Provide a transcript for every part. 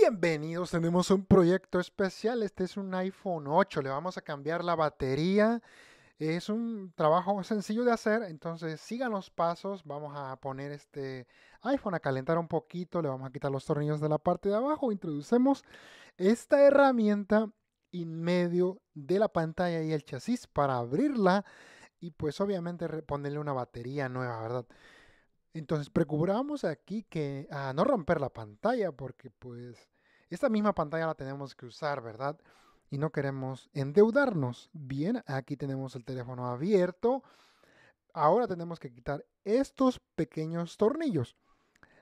Bienvenidos, tenemos un proyecto especial. Este es un iPhone 8, le vamos a cambiar la batería. Es un trabajo sencillo de hacer, entonces sigan los pasos. Vamos a poner este iPhone a calentar un poquito, le vamos a quitar los tornillos de la parte de abajo, introducemos esta herramienta en medio de la pantalla y el chasis para abrirla y pues obviamente ponerle una batería nueva, ¿verdad? Entonces procuramos aquí que a no romper la pantalla porque pues esta misma pantalla la tenemos que usar, ¿verdad? Y no queremos endeudarnos. Bien, aquí tenemos el teléfono abierto. Ahora tenemos que quitar estos pequeños tornillos.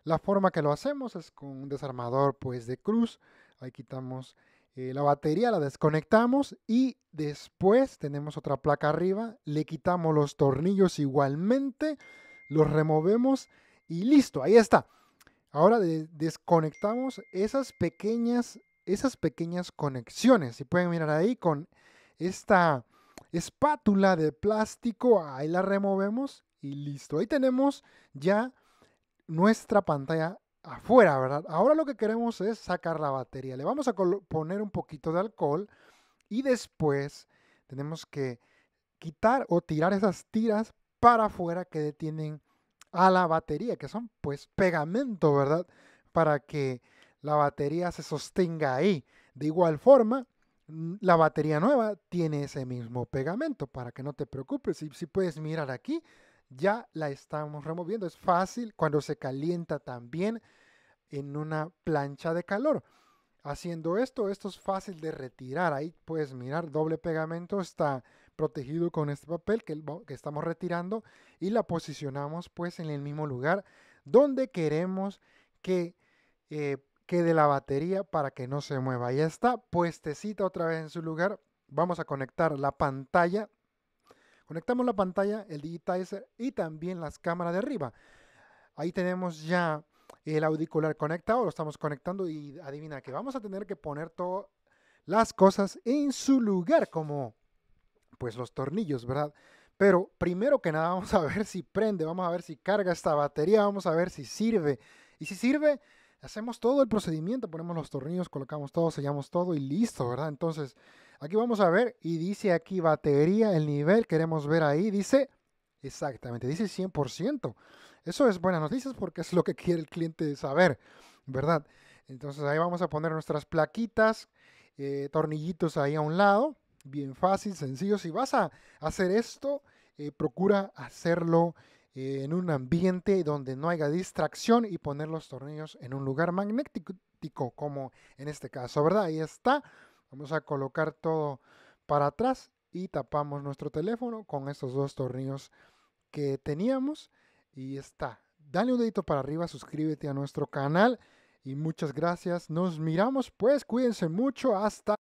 La forma que lo hacemos es con un desarmador pues de cruz. Ahí quitamos eh, la batería, la desconectamos y después tenemos otra placa arriba. Le quitamos los tornillos igualmente lo removemos y listo, ahí está. Ahora desconectamos esas pequeñas, esas pequeñas conexiones. Si pueden mirar ahí con esta espátula de plástico, ahí la removemos y listo. Ahí tenemos ya nuestra pantalla afuera, ¿verdad? Ahora lo que queremos es sacar la batería. Le vamos a poner un poquito de alcohol y después tenemos que quitar o tirar esas tiras para afuera que detienen a la batería, que son pues pegamento, ¿verdad? Para que la batería se sostenga ahí. De igual forma, la batería nueva tiene ese mismo pegamento, para que no te preocupes. Si, si puedes mirar aquí, ya la estamos removiendo. Es fácil cuando se calienta también en una plancha de calor. Haciendo esto, esto es fácil de retirar. Ahí puedes mirar, doble pegamento está protegido con este papel que, estamos retirando y la posicionamos pues en el mismo lugar donde queremos que eh, quede la batería para que no se mueva. Ya está puestecita otra vez en su lugar. Vamos a conectar la pantalla. Conectamos la pantalla, el digitizer y también las cámaras de arriba. Ahí tenemos ya el auricular conectado, lo estamos conectando y adivina que vamos a tener que poner todas las cosas en su lugar como pues los tornillos, ¿verdad? Pero primero que nada vamos a ver si prende, vamos a ver si carga esta batería, vamos a ver si sirve. Y si sirve, hacemos todo el procedimiento, ponemos los tornillos, colocamos todo, sellamos todo y listo, ¿verdad? Entonces, aquí vamos a ver y dice aquí batería, el nivel, queremos ver ahí, dice exactamente, dice 100%. Eso es buena noticia porque es lo que quiere el cliente saber, ¿verdad? Entonces ahí vamos a poner nuestras plaquitas, eh, tornillitos ahí a un lado bien fácil, sencillo. Si vas a hacer esto, eh, procura hacerlo eh, en un ambiente donde no haya distracción y poner los tornillos en un lugar magnético, como en este caso, ¿verdad? Ahí está. Vamos a colocar todo para atrás y tapamos nuestro teléfono con estos dos tornillos que teníamos y está. Dale un dedito para arriba, suscríbete a nuestro canal y muchas gracias. Nos miramos pues, cuídense mucho, hasta